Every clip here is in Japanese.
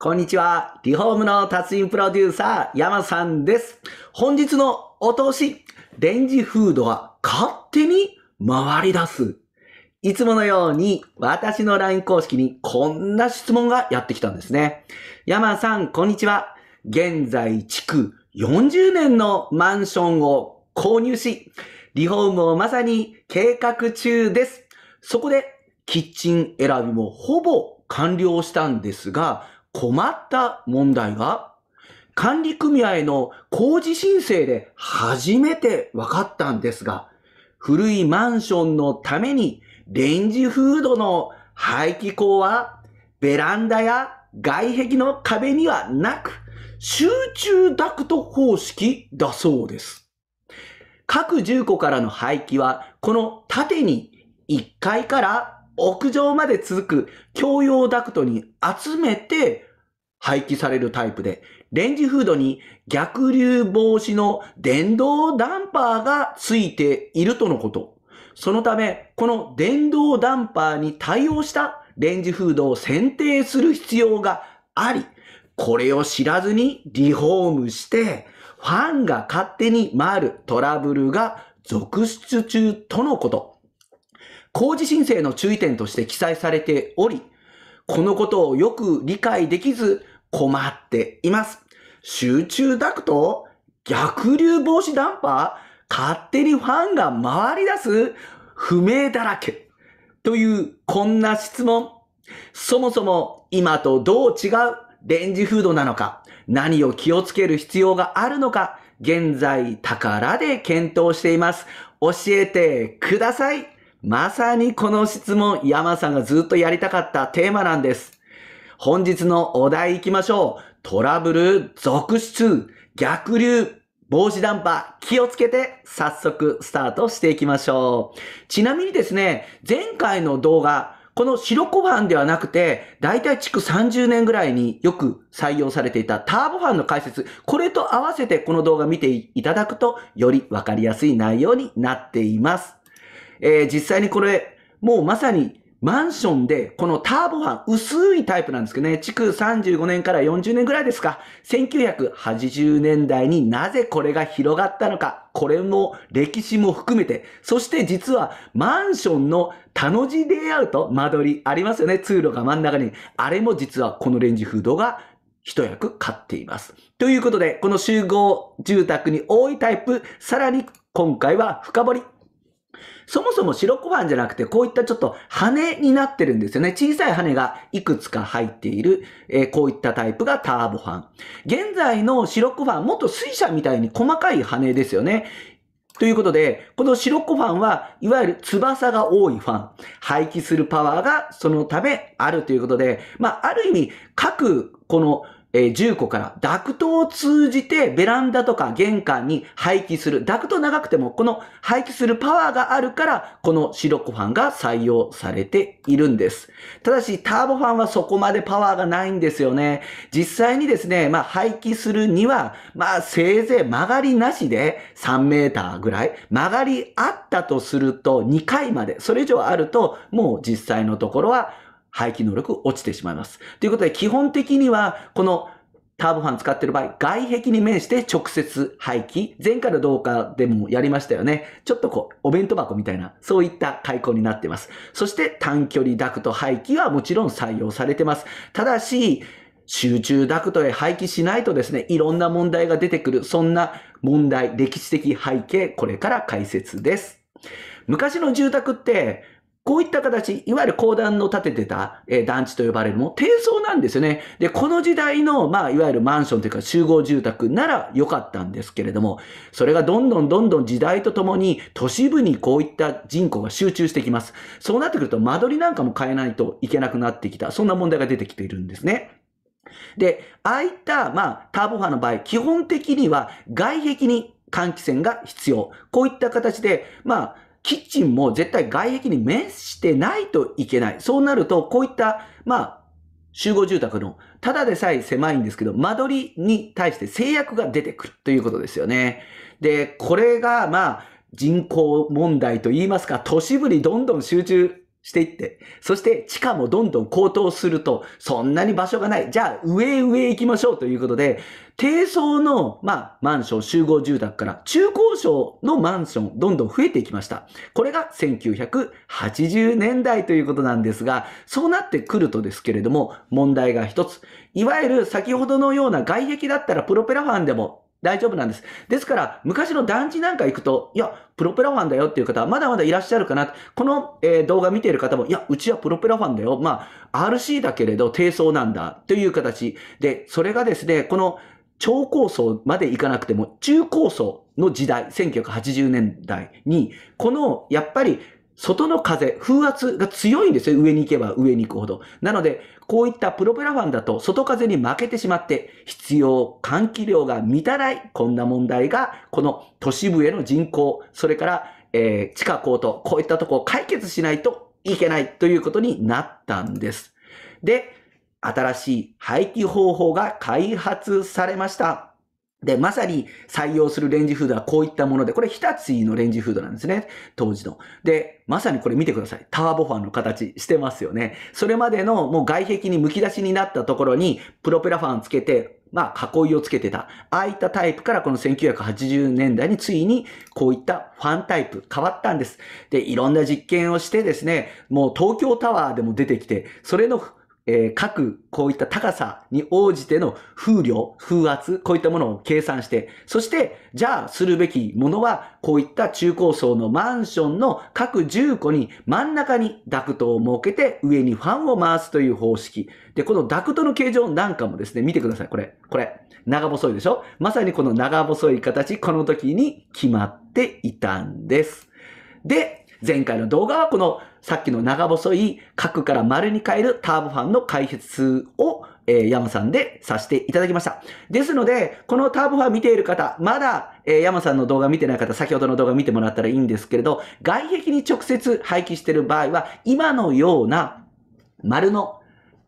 こんにちは。リフォームの達人プロデューサー、山さんです。本日のお通し、レンジフードは勝手に回り出す。いつものように私の LINE 公式にこんな質問がやってきたんですね。山さん、こんにちは。現在、地区40年のマンションを購入し、リフォームをまさに計画中です。そこで、キッチン選びもほぼ完了したんですが、困った問題が、管理組合の工事申請で初めて分かったんですが、古いマンションのためにレンジフードの排気口はベランダや外壁の壁にはなく、集中ダクト方式だそうです。各住戸からの排気は、この縦に1階から屋上まで続く共用ダクトに集めて廃棄されるタイプで、レンジフードに逆流防止の電動ダンパーがついているとのこと。そのため、この電動ダンパーに対応したレンジフードを選定する必要があり、これを知らずにリフォームして、ファンが勝手に回るトラブルが続出中とのこと。工事申請の注意点として記載されており、このことをよく理解できず、困っています。集中ダクト逆流防止ダンパー勝手にファンが回り出す不明だらけ。というこんな質問。そもそも今とどう違うレンジフードなのか、何を気をつける必要があるのか、現在宝で検討しています。教えてください。まさにこの質問、山さんがずっとやりたかったテーマなんです。本日のお題行きましょう。トラブル続出、逆流、防止ダンパー気をつけて早速スタートしていきましょう。ちなみにですね、前回の動画、この白子ファンではなくて、だいたい築30年ぐらいによく採用されていたターボファンの解説、これと合わせてこの動画見ていただくと、よりわかりやすい内容になっています。えー、実際にこれ、もうまさにマンションで、このターボファン、薄いタイプなんですけどね、築35年から40年ぐらいですか、1980年代になぜこれが広がったのか、これも歴史も含めて、そして実はマンションの田の字レイアウト、間取りありますよね、通路が真ん中に。あれも実はこのレンジフードが一役買っています。ということで、この集合住宅に多いタイプ、さらに今回は深掘りそもそも白小判じゃなくて、こういったちょっと羽になってるんですよね。小さい羽がいくつか入っている、えー、こういったタイプがターボファン。現在の白小判、もっと水車みたいに細かい羽ですよね。ということで、この白子ファンは、いわゆる翼が多いファン。排気するパワーがそのためあるということで、まあ、ある意味、各、この、えー、10個からダクトを通じてベランダとか玄関に排気する。ダクト長くてもこの排気するパワーがあるから、このシロコファンが採用されているんです。ただし、ターボファンはそこまでパワーがないんですよね。実際にですね、まあ、排気するには、まあ、せいぜい曲がりなしで3メーターぐらい、曲がりあったとすると2回まで、それ以上あると、もう実際のところは、排気能力落ちてしまいます。ということで、基本的には、このターボファン使ってる場合、外壁に面して直接排気。前回の動画でもやりましたよね。ちょっとこう、お弁当箱みたいな、そういった開口になってます。そして短距離ダクト排気はもちろん採用されてます。ただし、集中ダクトへ廃棄しないとですね、いろんな問題が出てくる。そんな問題、歴史的背景、これから解説です。昔の住宅って、こういった形、いわゆる公団の建ててた、え団地と呼ばれるも、低層なんですよね。で、この時代の、まあ、いわゆるマンションというか集合住宅なら良かったんですけれども、それがどんどんどんどん時代とともに都市部にこういった人口が集中してきます。そうなってくると間取りなんかも変えないといけなくなってきた。そんな問題が出てきているんですね。で、ああいった、まあ、ターボ波の場合、基本的には外壁に換気扇が必要。こういった形で、まあ、キッチンも絶対外壁に面してないといけない。そうなると、こういった、まあ、集合住宅の、ただでさえ狭いんですけど、間取りに対して制約が出てくるということですよね。で、これが、まあ、人口問題と言いますか、都市部にどんどん集中していって、そして地価もどんどん高騰すると、そんなに場所がない。じゃあ、上へ上へ行きましょうということで、低層の、まあ、マンション、集合住宅から中高層のマンション、どんどん増えていきました。これが1980年代ということなんですが、そうなってくるとですけれども、問題が一つ。いわゆる先ほどのような外壁だったらプロペラファンでも大丈夫なんです。ですから、昔の団地なんか行くと、いや、プロペラファンだよっていう方はまだまだいらっしゃるかな。この、えー、動画見ている方も、いや、うちはプロペラファンだよ。まあ、RC だけれど低層なんだという形で、それがですね、この超高層までいかなくても、中高層の時代、1980年代に、この、やっぱり外の風、風圧が強いんですよ。上に行けば上に行くほど。なので、こういったプロペラファンだと外風に負けてしまって、必要換気量が満たない、こんな問題が、この都市部への人口、それから、えー、地下高等、こういったとこを解決しないといけないということになったんです。で、新しい排気方法が開発されました。で、まさに採用するレンジフードはこういったもので、これ日立のレンジフードなんですね。当時の。で、まさにこれ見てください。ターボファンの形してますよね。それまでのもう外壁に剥き出しになったところに、プロペラファンつけて、まあ、囲いをつけてた。ああいったタイプからこの1980年代についにこういったファンタイプ変わったんです。で、いろんな実験をしてですね、もう東京タワーでも出てきて、それのえー、各、こういった高さに応じての風量、風圧、こういったものを計算して、そして、じゃあ、するべきものは、こういった中高層のマンションの各住戸に真ん中にダクトを設けて、上にファンを回すという方式。で、このダクトの形状なんかもですね、見てください。これ、これ。長細いでしょまさにこの長細い形、この時に決まっていたんです。で、前回の動画はこのさっきの長細い角から丸に変えるターボファンの解説を、えー、ヤマさんでさせていただきました。ですので、このターボファン見ている方、まだ、えー、ヤマさんの動画見てない方、先ほどの動画見てもらったらいいんですけれど、外壁に直接廃棄してる場合は、今のような丸の、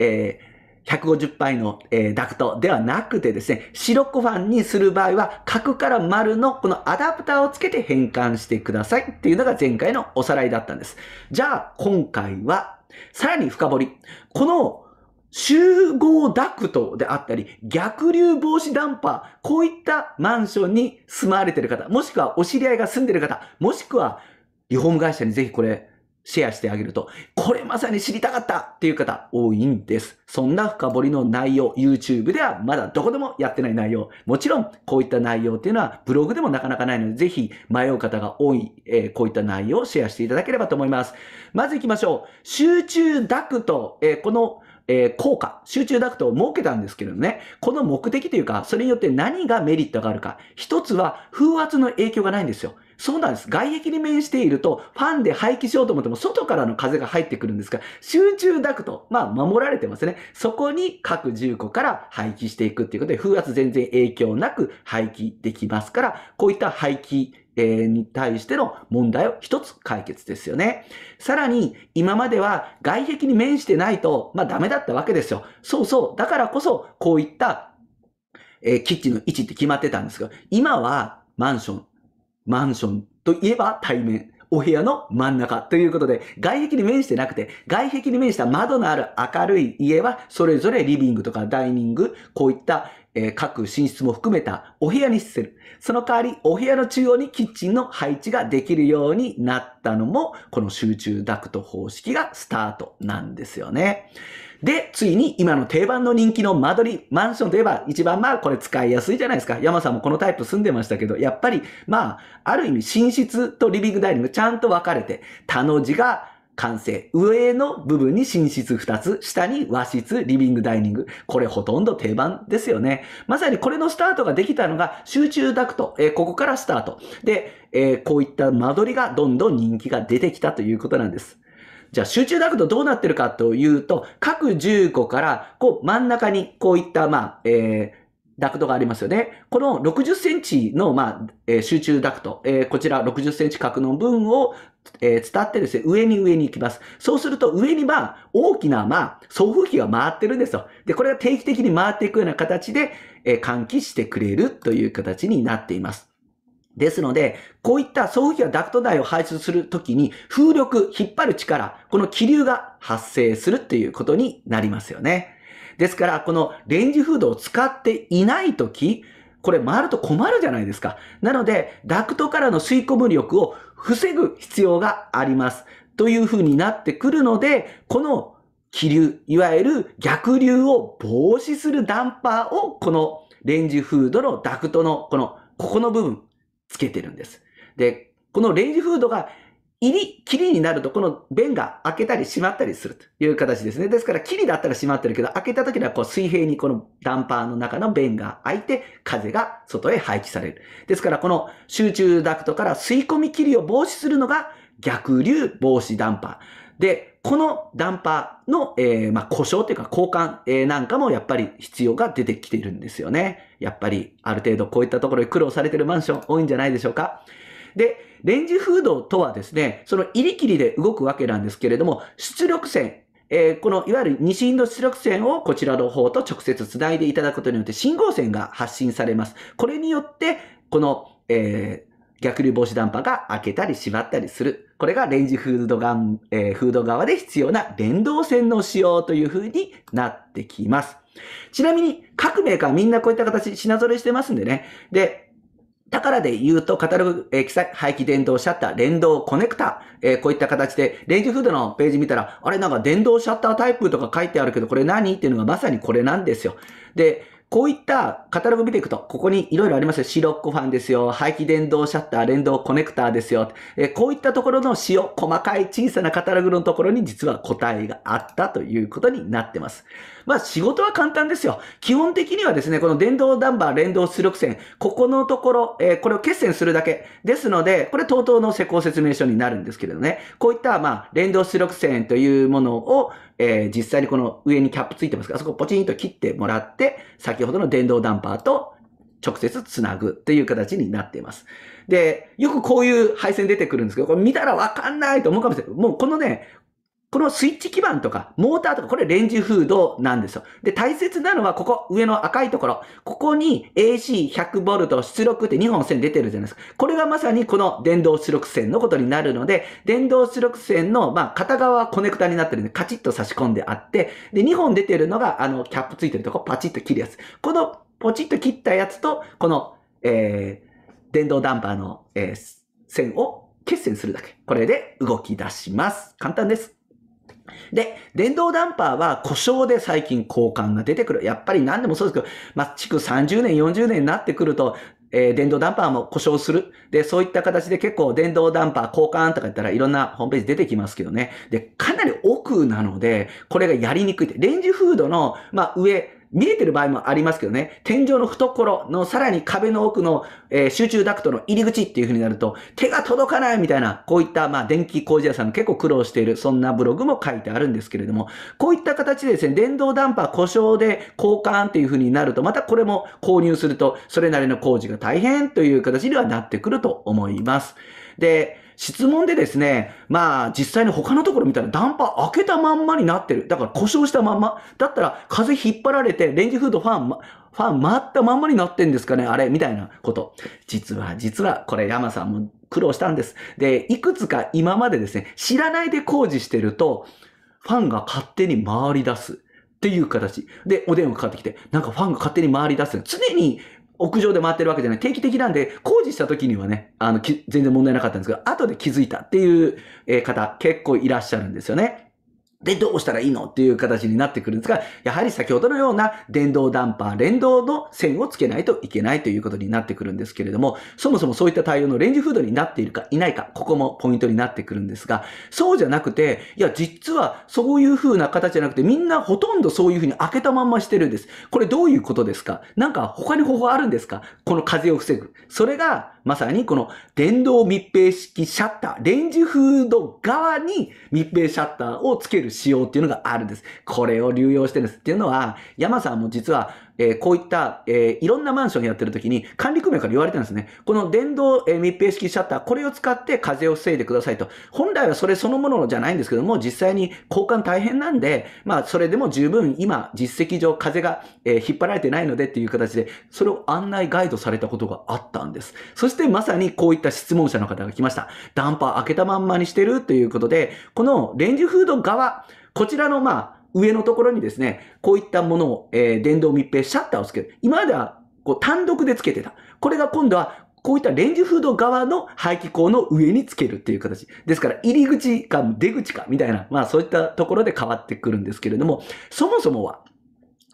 えー、150杯の、えー、ダクトではなくてですね、白子ファンにする場合は、角から丸のこのアダプターをつけて変換してくださいっていうのが前回のおさらいだったんです。じゃあ、今回は、さらに深掘り。この、集合ダクトであったり、逆流防止ダンパー、こういったマンションに住まわれてる方、もしくはお知り合いが住んでる方、もしくはリフォーム会社にぜひこれシェアしてあげると、これまさに知りたかったっていう方多いんです。そんな深掘りの内容、YouTube ではまだどこでもやってない内容。もちろん、こういった内容っていうのはブログでもなかなかないので、ぜひ迷う方が多い、えー、こういった内容をシェアしていただければと思います。まず行きましょう。集中ダクト、えー、このえー、効果、集中ダクトを設けたんですけれどね、この目的というか、それによって何がメリットがあるか。一つは風圧の影響がないんですよ。そうなんです。外壁に面していると、ファンで排気しようと思っても、外からの風が入ってくるんですが、集中ダクト、まあ、守られてますね。そこに各重工から排気していくっていうことで、風圧全然影響なく排気できますから、こういった排気えに対しての問題を一つ解決ですよね。さらに、今までは外壁に面してないと、まあダメだったわけですよ。そうそう。だからこそ、こういった、えー、キッチンの位置って決まってたんですが、今はマンション。マンションといえば対面。お部屋の真ん中ということで、外壁に面してなくて、外壁に面した窓のある明るい家は、それぞれリビングとかダイニング、こういった、えー、各寝室も含めたお部屋にする。その代わり、お部屋の中央にキッチンの配置ができるようになったのも、この集中ダクト方式がスタートなんですよね。で、ついに今の定番の人気の間取り、マンションといえば一番まあこれ使いやすいじゃないですか。山さんもこのタイプ住んでましたけど、やっぱりまあ、ある意味寝室とリビングダイニングちゃんと分かれて、他の字が完成。上の部分に寝室2つ、下に和室、リビング、ダイニング。これほとんど定番ですよね。まさにこれのスタートができたのが集中ダクト。えー、ここからスタート。で、えー、こういった間取りがどんどん人気が出てきたということなんです。じゃあ集中ダクトどうなってるかというと、各15から、こう真ん中にこういった、まあ、えー、ダクトがありますよね。この60センチの、まあ、えー、集中ダクト、えー、こちら60センチ角の分をえー、伝ってですね、上に上に行きます。そうすると、上にまあ、大きなまあ、送風機が回ってるんですよ。で、これが定期的に回っていくような形で、えー、換気してくれるという形になっています。ですので、こういった送風機がダクト内を排出するときに、風力、引っ張る力、この気流が発生するということになりますよね。ですから、このレンジフードを使っていないとき、これ回ると困るじゃないですか。なので、ダクトからの吸い込む力を防ぐ必要があります。というふうになってくるので、この気流、いわゆる逆流を防止するダンパーをこのレンジフードのダクトのこの、ここの部分つけてるんです。で、このレンジフードが入り、切りになると、この弁が開けたり閉まったりするという形ですね。ですから、切りだったら閉まってるけど、開けた時にはこう水平にこのダンパーの中の弁が開いて、風が外へ排気される。ですから、この集中ダクトから吸い込み切りを防止するのが逆流防止ダンパー。で、このダンパーの、えー、まあ、故障というか交換、えー、なんかもやっぱり必要が出てきているんですよね。やっぱり、ある程度こういったところで苦労されてるマンション多いんじゃないでしょうか。で、レンジフードとはですね、その入り切りで動くわけなんですけれども、出力線、えー、このいわゆる西インド出力線をこちらの方と直接つないでいただくことによって信号線が発信されます。これによって、この、えー、逆流防止ダンパーが開けたり閉まったりする。これがレンジフードガン、えー、フード側で必要な電動線の使用というふうになってきます。ちなみに各メーカーみんなこういった形品揃えしてますんでね。で、だからで言うと、カタログ、えー、記載、排気電動シャッター、連動コネクタ、えー、こういった形で、レンジフードのページ見たら、あれなんか電動シャッタータイプとか書いてあるけど、これ何っていうのがまさにこれなんですよ。で、こういったカタログ見ていくと、ここにいろいろありますよ。シロッコファンですよ。排気電動シャッター、連動コネクターですよ。えこういったところの塩、細かい小さなカタログのところに実は答えがあったということになってます。まあ仕事は簡単ですよ。基本的にはですね、この電動ダンバー、連動出力線、ここのところ、えこれを決線するだけ。ですので、これ TOTO の施工説明書になるんですけれどね。こういった、まあ、連動出力線というものを、えー、実際にこの上にキャップついてますから、そこをポチンと切ってもらって、先先ほどの電動ダンパーと直接つなぐという形になっています。で、よくこういう配線出てくるんですけど、これ見たらわかんないと思うかもしれない。もうこのね、このスイッチ基板とか、モーターとか、これレンジフードなんですよ。で、大切なのは、ここ、上の赤いところ。ここに AC100V 出力って2本線出てるじゃないですか。これがまさにこの電動出力線のことになるので、電動出力線の、まあ、片側はコネクタになってるんで、カチッと差し込んであって、で、2本出てるのが、あの、キャップついてるとこ、パチッと切るやつ。この、ポチッと切ったやつと、この、えー、電動ダンパーの、えー、線を決線するだけ。これで動き出します。簡単です。で、電動ダンパーは故障で最近交換が出てくる。やっぱり何でもそうですけど、まあ、築30年、40年になってくると、えー、電動ダンパーも故障する。で、そういった形で結構電動ダンパー交換とか言ったらいろんなホームページ出てきますけどね。で、かなり奥なので、これがやりにくいって。レンジフードの、まあ、上、見えてる場合もありますけどね、天井の懐のさらに壁の奥の、えー、集中ダクトの入り口っていう風になると、手が届かないみたいな、こういった、まあ、電気工事屋さん結構苦労している、そんなブログも書いてあるんですけれども、こういった形でですね、電動ダンパー故障で交換っていう風になると、またこれも購入すると、それなりの工事が大変という形にはなってくると思います。で、質問でですね、まあ、実際に他のところ見たらダンパー開けたまんまになってる。だから故障したまんま。だったら風引っ張られて、レンジフードファン、ファン回ったまんまになってんですかねあれみたいなこと。実は、実は、これ山さんも苦労したんです。で、いくつか今までですね、知らないで工事してると、ファンが勝手に回り出す。っていう形。で、お電話かかってきて、なんかファンが勝手に回り出す。常に屋上で回ってるわけじゃない。定期的なんで、工事した時にはね、あの、全然問題なかったんですけど、後で気づいたっていう方、結構いらっしゃるんですよね。で、どうしたらいいのっていう形になってくるんですが、やはり先ほどのような電動ダンパー、連動の線をつけないといけないということになってくるんですけれども、そもそもそういった対応のレンジフードになっているかいないか、ここもポイントになってくるんですが、そうじゃなくて、いや、実はそういう風な形じゃなくて、みんなほとんどそういう風に開けたまんましてるんです。これどういうことですかなんか他に方法あるんですかこの風を防ぐ。それが、まさにこの電動密閉式シャッター、レンジフード側に密閉シャッターをつける仕様っていうのがあるんです。これを流用してるんです。っていうのは、マさんも実はえー、こういった、えー、いろんなマンションやってる時に管理組合から言われてるんですね。この電動、えー、密閉式シャッター、これを使って風を防いでくださいと。本来はそれそのものじゃないんですけども、実際に交換大変なんで、まあ、それでも十分今、実績上風が、え引っ張られてないのでっていう形で、それを案内ガイドされたことがあったんです。そしてまさにこういった質問者の方が来ました。ダンパー開けたまんまにしてるということで、このレンジフード側、こちらのまあ、上のところにですね、こういったものを、えー、電動密閉シャッターをつける。今まではこう単独でつけてた。これが今度はこういったレンジフード側の排気口の上につけるっていう形。ですから、入り口か出口かみたいな、まあそういったところで変わってくるんですけれども、そもそもは、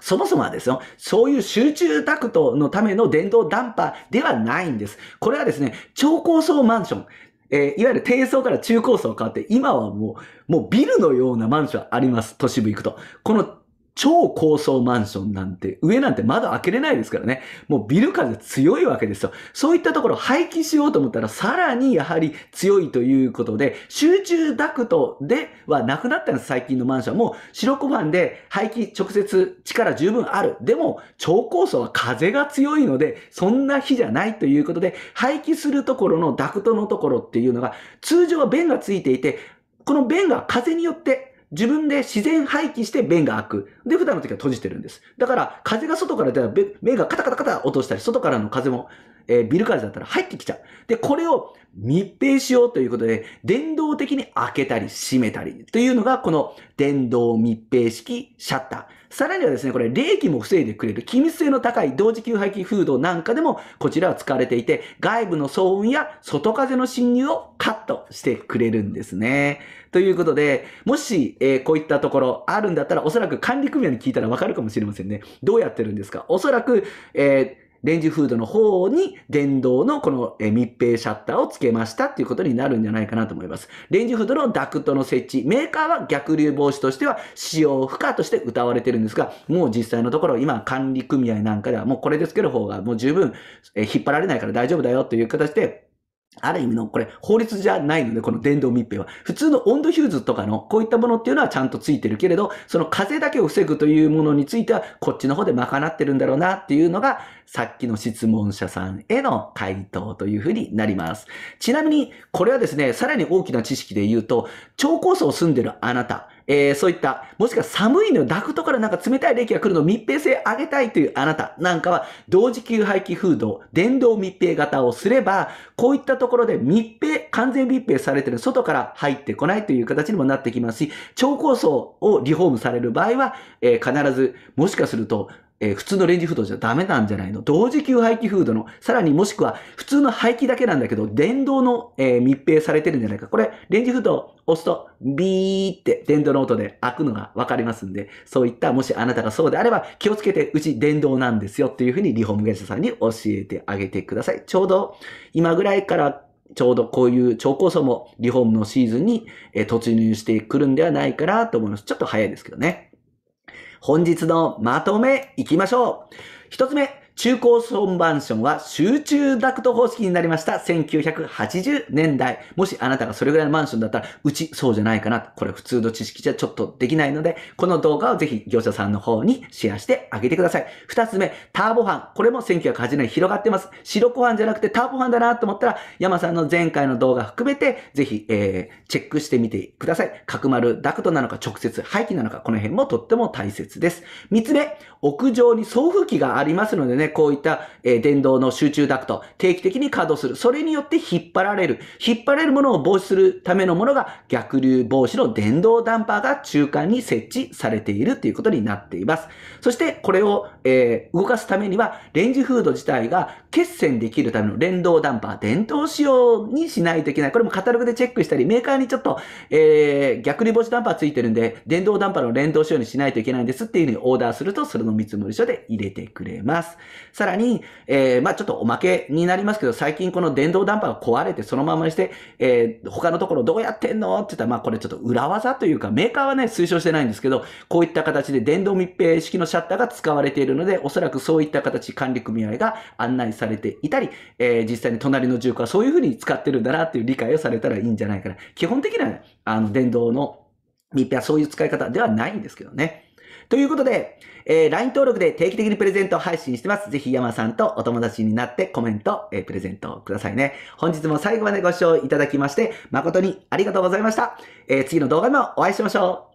そもそもはですよ、そういう集中タクトのための電動ダンパーではないんです。これはですね、超高層マンション、えー、いわゆる低層から中高層変わって、今はもう、もうビルのようなマンションあります。都市部行くと。この超高層マンションなんて、上なんて窓開けれないですからね。もうビル風強いわけですよ。そういったところ廃棄しようと思ったら、さらにやはり強いということで、集中ダクトではなくなったんです、最近のマンション。もう白小判で廃棄直接力十分ある。でも、超高層は風が強いので、そんな日じゃないということで、廃棄するところのダクトのところっていうのが、通常は弁がついていて、この弁が風によって自分で自然廃棄して便が開く。で、普段の時は閉じてるんです。だから、風が外から出たら、目がカタカタカタ落としたり、外からの風もえー、ビル風だったら入ってきちゃう。で、これを密閉しようということで、電動的に開けたり閉めたりというのが、この電動密閉式シャッター。さらにはですね、これ、冷気も防いでくれる、気密性の高い同時給排気フードなんかでも、こちらは使われていて、外部の騒音や外風の侵入をカットしてくれるんですね。ということで、もし、えー、こういったところあるんだったら、おそらく管理組合に聞いたらわかるかもしれませんね。どうやってるんですかおそらく、えーレンジフードの方に電動のこの密閉シャッターをつけましたっていうことになるんじゃないかなと思います。レンジフードのダクトの設置、メーカーは逆流防止としては使用不可として謳われてるんですが、もう実際のところ今管理組合なんかではもうこれでつける方がもう十分引っ張られないから大丈夫だよという形で、ある意味の、これ、法律じゃないので、この電動密閉は。普通の温度ヒューズとかの、こういったものっていうのはちゃんとついてるけれど、その風だけを防ぐというものについては、こっちの方で賄ってるんだろうなっていうのが、さっきの質問者さんへの回答というふうになります。ちなみに、これはですね、さらに大きな知識で言うと、超高層住んでるあなた、えー、そういった、もしくは寒いのダクトからなんか冷たい冷気が来るのを密閉性上げたいというあなたなんかは、同時給排気フード、電動密閉型をすれば、こういったところで密閉、完全密閉されてる外から入ってこないという形にもなってきますし、超高層をリフォームされる場合は、えー、必ず、もしかすると、えー、普通のレンジフードじゃダメなんじゃないの同時給廃棄フードの、さらにもしくは普通の廃棄だけなんだけど、電動の、えー、密閉されてるんじゃないか。これ、レンジフード押すと、ビーって電動の音で開くのがわかりますんで、そういったもしあなたがそうであれば気をつけて、うち電動なんですよっていうふうにリフォーム会社さんに教えてあげてください。ちょうど今ぐらいからちょうどこういう超高層もリフォームのシーズンに突入してくるんではないかなと思います。ちょっと早いですけどね。本日のまとめいきましょう。一つ目、中高層マンションは集中ダクト方式になりました。1980年代。もしあなたがそれぐらいのマンションだったら、うちそうじゃないかな。これ普通の知識じゃちょっとできないので、この動画をぜひ業者さんの方にシェアしてあげてください。二つ目、ターボファン。これも1980年広がってます。白ご飯じゃなくてターボファンだなと思ったら、山さんの前回の動画含めて、ぜひ、えー、チェックしてみてください。角丸ダクトなのか直接廃棄なのか、この辺もとっても大切です。三つ目、屋上に送風機がありますのでね、ね、こういった、え電動の集中ダクト、定期的に稼働する。それによって引っ張られる。引っ張られるものを防止するためのものが逆流防止の電動ダンパーが中間に設置されているということになっています。そして、これを、えー、動かすためには、レンジフード自体が血栓できるための連動ダンパー、電動仕様にしないといけない。これもカタログでチェックしたり、メーカーにちょっと、えー、逆にボジダンパーついてるんで、電動ダンパーの連動仕様にしないといけないんですっていうふうにオーダーすると、それの見積もり書で入れてくれます。さらに、えー、まあちょっとおまけになりますけど、最近この電動ダンパーが壊れてそのままにして、えー、他のところどうやってんのって言ったら、まあこれちょっと裏技というか、メーカーはね、推奨してないんですけど、こういった形で電動密閉式のシャッターが使われているので、おそらくそういった形管理組合が案内されされていたり、えー、実際に隣の住居はそういうふうに使ってるんだなっていう理解をされたらいいんじゃないかな。基本的な、あの、電動の密閉はそういう使い方ではないんですけどね。ということで、えー、LINE 登録で定期的にプレゼントを配信してます。ぜひ山さんとお友達になってコメント、えー、プレゼントくださいね。本日も最後までご視聴いただきまして、誠にありがとうございました。えー、次の動画でもお会いしましょう。